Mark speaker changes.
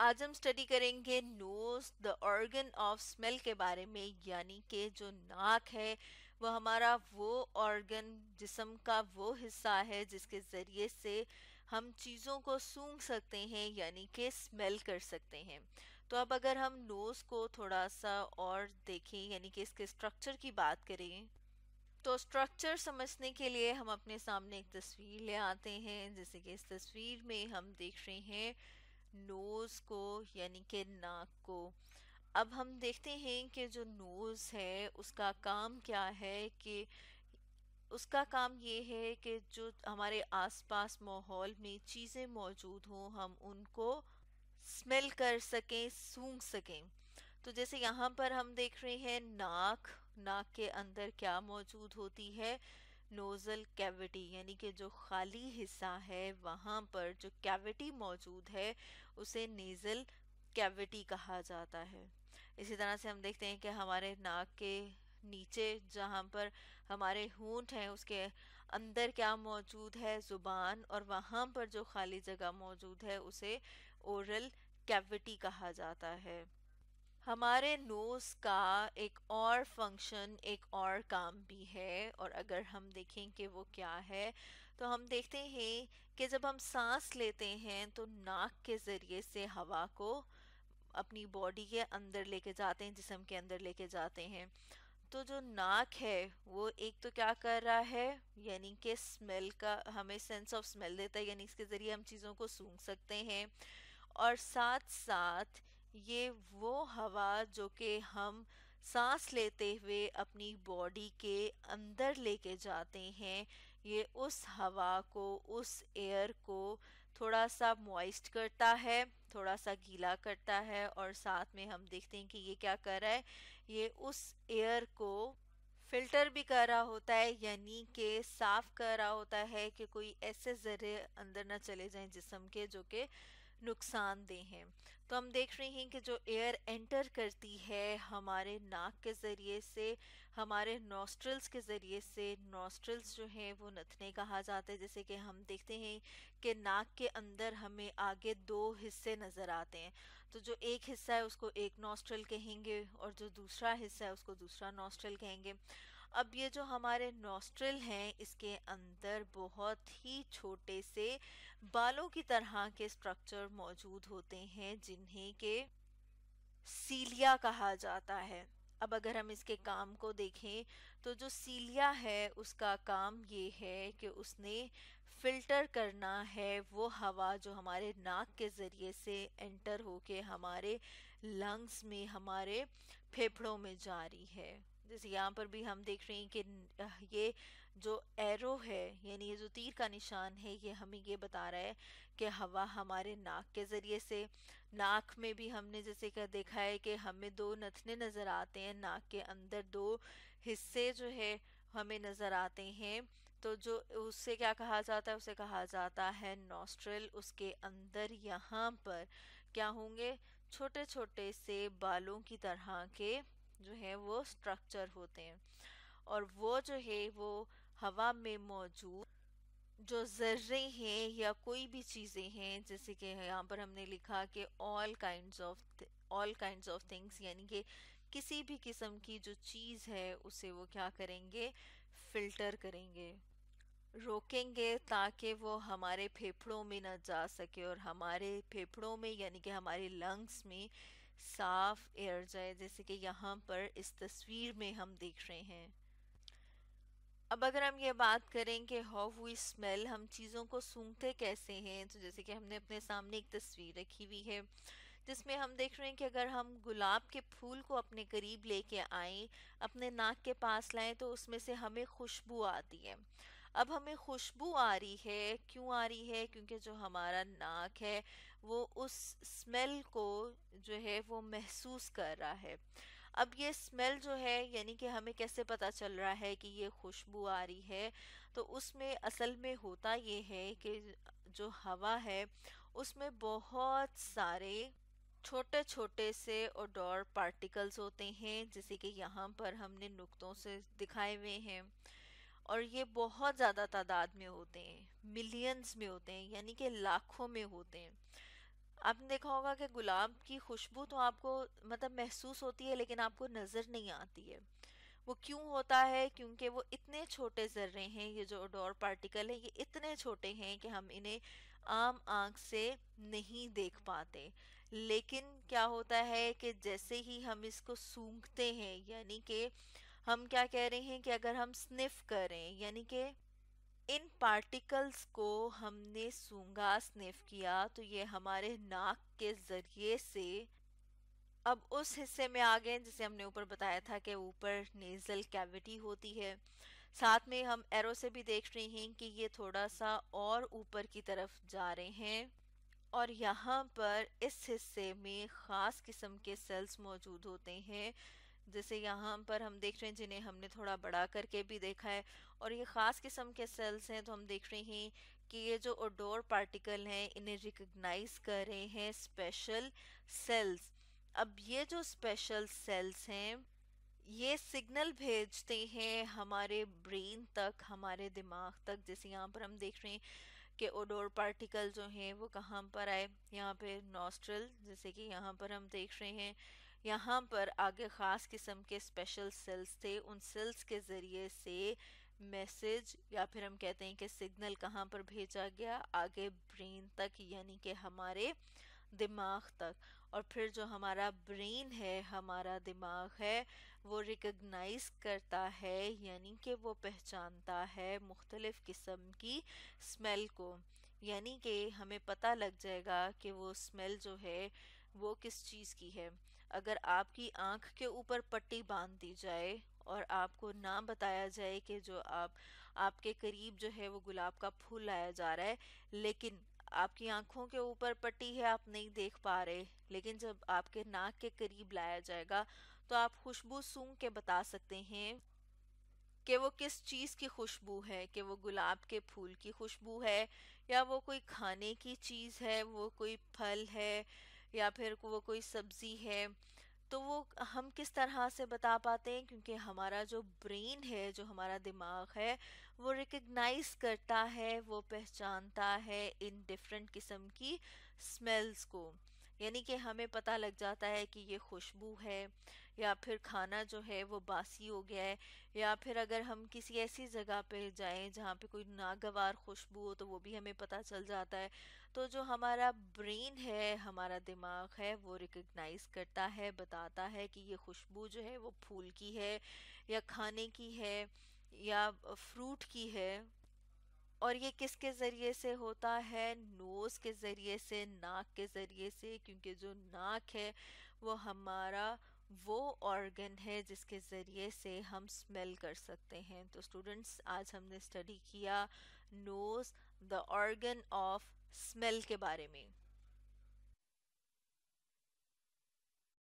Speaker 1: आज हम स्टडी करेंगे nose the organ of smell के बारे में यानी कि जो नाक है वह हमारा वो ऑर्गन जिसम का वो हिस्सा है जिसके ज़रिए से हम चीज़ों को सूंघ सकते हैं यानी कि स्मेल कर सकते हैं तो अब अगर हम नोज़ को थोड़ा सा और देखें यानी कि इसके स्ट्रक्चर की बात करें तो स्ट्रक्चर समझने के लिए हम अपने सामने एक तस्वीर ले आते हैं जैसे कि इस तस्वीर में हम देख रहे हैं नोज़ को यानी कि नाक को अब हम देखते हैं कि जो नोज़ है उसका काम क्या है कि उसका काम ये है कि जो हमारे आसपास माहौल में चीज़ें मौजूद हों हम उनको स्मेल कर सकें सूंघ सकें तो जैसे यहाँ पर हम देख रहे हैं नाक नाक के अंदर क्या मौजूद होती है नोज़ल कैविटी यानी कि जो खाली हिस्सा है वहाँ पर जो कैविटी मौजूद है उसे नेज़ल कैविटी कहा जाता है इसी तरह से हम देखते हैं कि हमारे नाक के नीचे जहाँ पर हमारे होंठ हैं उसके अंदर क्या मौजूद है ज़ुबान और वहाँ पर जो खाली जगह मौजूद है उसे ओरल कैविटी कहा जाता है हमारे नोज़ का एक और फंक्शन एक और काम भी है और अगर हम देखें कि वो क्या है तो हम देखते हैं कि जब हम सांस लेते हैं तो नाक के ज़रिए से हवा को अपनी बॉडी के अंदर लेके जाते हैं जिसम के अंदर लेके जाते हैं तो जो नाक है वो एक तो क्या कर रहा है यानी कि स्मेल का हमें सेंस ऑफ स्मेल देता है यानी इसके ज़रिए हम चीज़ों को सूंघ सकते हैं और साथ साथ ये वो हवा जो कि हम सांस लेते हुए अपनी बॉडी के अंदर लेके जाते हैं ये उस हवा को उस एयर को थोड़ा सा मॉइस्ट करता है थोड़ा सा गीला करता है और साथ में हम देखते हैं कि ये क्या कर रहा है ये उस एयर को फिल्टर भी कर रहा होता है यानी कि साफ कर रहा होता है कि कोई ऐसे ज़रे अंदर ना चले जाएं जिसम के जो कि नुकसानदेह हैं तो हम देख रहे हैं कि जो एयर एंटर करती है हमारे नाक के ज़रिए से हमारे नॉस्ट्रल्स के ज़रिए से नॉस्ट्रल्स जो हैं वो नथने कहा जाता है जैसे कि हम देखते हैं कि नाक के अंदर हमें आगे दो हिस्से नज़र आते हैं तो जो एक हिस्सा है उसको एक नॉस्ट्रल कहेंगे और जो दूसरा हिस्सा है उसको दूसरा नॉस्ट्रल कहेंगे अब ये जो हमारे नोस्ट्रिल हैं इसके अंदर बहुत ही छोटे से बालों की तरह के स्ट्रक्चर मौजूद होते हैं जिन्हें के सीलिया कहा जाता है अब अगर हम इसके काम को देखें तो जो सीलिया है उसका काम ये है कि उसने फिल्टर करना है वो हवा जो हमारे नाक के ज़रिए से एंटर होके हमारे लंग्स में हमारे फेफड़ों में जा रही है जैसे यहाँ पर भी हम देख रहे हैं कि ये जो एरो है यानी ये जो तीर का निशान है ये हमें ये बता रहा है कि हवा हमारे नाक के ज़रिए से नाक में भी हमने जैसे कर देखा है कि हमें दो नथने नज़र आते हैं नाक के अंदर दो हिस्से जो है हमें नज़र आते हैं तो जो उससे क्या कहा जाता है उसे कहा जाता है नॉस्ट्रल उसके अंदर यहाँ पर क्या होंगे छोटे छोटे से बालों की तरह के जो है वो स्ट्रक्चर होते हैं और वो जो है वो हवा में मौजूद जो जर्रे हैं या कोई भी चीज़ें हैं जैसे कि यहाँ पर हमने लिखा कि all kind of all kind of things यानी कि किसी भी किस्म की जो चीज़ है उसे वो क्या करेंगे फिल्टर करेंगे रोकेंगे ताकि वो हमारे फेफड़ों में ना जा सके और हमारे फेफड़ों में यानी कि हमारे लंग्स में साफ एयर जाए जैसे कि यहाँ पर इस तस्वीर में हम देख रहे हैं अब अगर हम ये बात करें कि हाउ हुई स्मेल हम चीज़ों को सूंघते कैसे हैं तो जैसे कि हमने अपने सामने एक तस्वीर रखी हुई है जिसमें हम देख रहे हैं कि अगर हम गुलाब के फूल को अपने करीब लेके आए अपने नाक के पास लाएं तो उसमें से हमें खुशबू आती है अब हमें खुशबू आ रही है क्यों आ रही है क्योंकि जो हमारा नाक है वो उस स्मेल को जो है वो महसूस कर रहा है अब ये स्मेल जो है यानी कि हमें कैसे पता चल रहा है कि ये खुशबू आ रही है तो उसमें असल में होता ये है कि जो हवा है उसमें बहुत सारे छोटे छोटे से ओडोर पार्टिकल्स होते हैं जैसे कि यहाँ पर हमने नुक्तों से दिखाए हुए हैं और ये बहुत ज़्यादा तादाद में होते हैं मिलियंस में होते हैं यानी कि लाखों में होते हैं आपने देखा होगा कि गुलाब की खुशबू तो आपको मतलब महसूस होती है लेकिन आपको नज़र नहीं आती है वो क्यों होता है क्योंकि वो इतने छोटे जर्रे हैं ये जो डोर पार्टिकल है ये इतने छोटे हैं कि हम इन्हें आम आंख से नहीं देख पाते लेकिन क्या होता है कि जैसे ही हम इसको सूंघते हैं यानी कि हम क्या कह रहे हैं कि अगर हम स्निफ करें यानी कि इन पार्टिकल्स को हमने सूंगा स्निफ किया तो ये हमारे नाक के ज़रिए से अब उस हिस्से में आ गए जिसे हमने ऊपर बताया था कि ऊपर नेजल कैविटी होती है साथ में हम एरो से भी देख रहे हैं कि ये थोड़ा सा और ऊपर की तरफ जा रहे हैं और यहाँ पर इस हिस्से में ख़ास किस्म के सेल्स मौजूद होते हैं जैसे यहाँ पर हम देख रहे हैं जिन्हें हमने थोड़ा बड़ा करके भी देखा है और ये ख़ास किस्म के सेल्स हैं तो हम देख रहे हैं कि ये जो ओडोर पार्टिकल हैं इन्हें रिकग्नाइज कर रहे हैं स्पेशल सेल्स अब ये जो स्पेशल सेल्स हैं ये सिग्नल भेजते हैं हमारे ब्रेन तक हमारे दिमाग तक जैसे यहाँ पर हम देख रहे हैं कि ओडोर पार्टिकल जो हैं वो कहाँ पर आए यहाँ पे नॉस्ट्रल जैसे कि यहाँ पर हम देख रहे हैं यहाँ पर आगे ख़ास किस्म के स्पेशल सेल्स थे उन सेल्स के ज़रिए से मैसेज या फिर हम कहते हैं कि सिग्नल कहाँ पर भेजा गया आगे ब्रेन तक यानी कि हमारे दिमाग तक और फिर जो हमारा ब्रेन है हमारा दिमाग है वो रिकग्नाइज करता है यानी कि वो पहचानता है मुख्तलिफ़ किस्म की स्मेल को यानी कि हमें पता लग जाएगा कि वो स्मेल जो है वो किस चीज़ की है अगर आपकी आंख के ऊपर पट्टी बांध दी जाए और आपको ना बताया जाए कि जो आप आपके करीब जो है वो गुलाब का फूल लाया जा रहा है लेकिन आपकी आंखों के ऊपर पट्टी है आप नहीं देख पा रहे लेकिन जब आपके नाक के करीब लाया जाएगा तो आप खुशबू सूंघ के बता सकते हैं कि वो किस चीज़ की खुशबू है कि वो गुलाब के फूल की खुशबू है या वो कोई खाने की चीज़ है वो कोई फल है या फिर वो कोई सब्जी है तो वो हम किस तरह से बता पाते हैं क्योंकि हमारा जो ब्रेन है जो हमारा दिमाग है वो रिकग्नाइज करता है वो पहचानता है इन डिफरेंट किस्म की स्मेल्स को यानी कि हमें पता लग जाता है कि ये खुशबू है या फिर खाना जो है वो बासी हो गया है या फिर अगर हम किसी ऐसी जगह पे जाएं जहाँ पे कोई नागवार खुशबू हो तो वो भी हमें पता चल जाता है तो जो हमारा ब्रेन है हमारा दिमाग है वो रिकग्नाइज करता है बताता है कि ये खुशबू जो है वो फूल की है या खाने की है या फ्रूट की है और ये किसके ज़रिए से होता है नोज़ के ज़रिए से नाक के ज़रिए से क्योंकि जो नाक है वो हमारा वो ऑर्गन है जिसके ज़रिए से हम स्मेल कर सकते हैं तो स्टूडेंट्स आज हमने स्टडी किया nose the organ of smell के बारे में